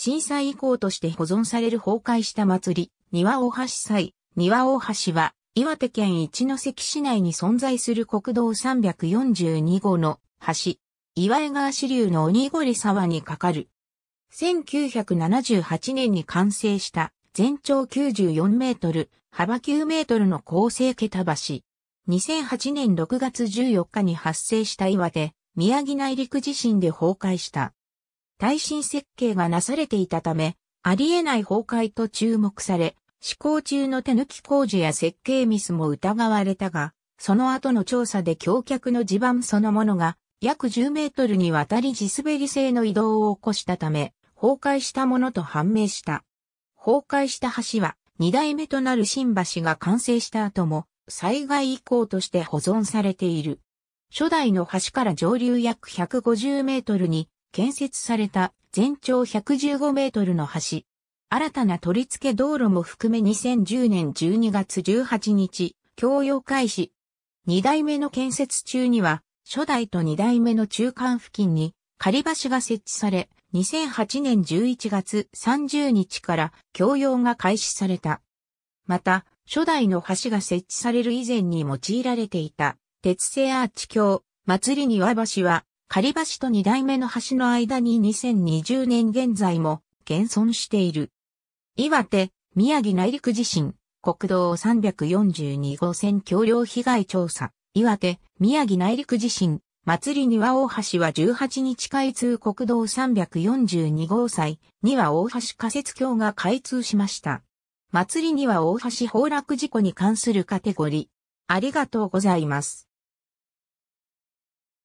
震災遺構として保存される崩壊した祭り、庭大橋祭。庭大橋は、岩手県一関市内に存在する国道342号の橋、岩江川支流の鬼越沢に架かる。1978年に完成した全長94メートル、幅9メートルの構成桁橋。2008年6月14日に発生した岩手、宮城内陸地震で崩壊した耐震設計がなされていたため、ありえない崩壊と注目され、施工中の手抜き工事や設計ミスも疑われたが、その後の調査で橋脚の地盤そのものが約10メートルにわたり地滑り性の移動を起こしたため、崩壊したものと判明した。崩壊した橋は、二代目となる新橋が完成した後も、災害遺構として保存されている。初代の橋から上流約150メートルに建設された全長115メートルの橋。新たな取り付け道路も含め2010年12月18日、供用開始。二代目の建設中には、初代と二代目の中間付近に仮橋が設置され、2008年11月30日から供用が開始された。また、初代の橋が設置される以前に用いられていた、鉄製アーチ橋、祭り庭橋は、狩橋と二代目の橋の間に2020年現在も現存している。岩手、宮城内陸地震、国道342号線橋梁被害調査、岩手、宮城内陸地震、祭りには大橋は18日開通国道342号祭、には大橋仮設橋が開通しました。祭りには大橋崩落事故に関するカテゴリー。ありがとうございます。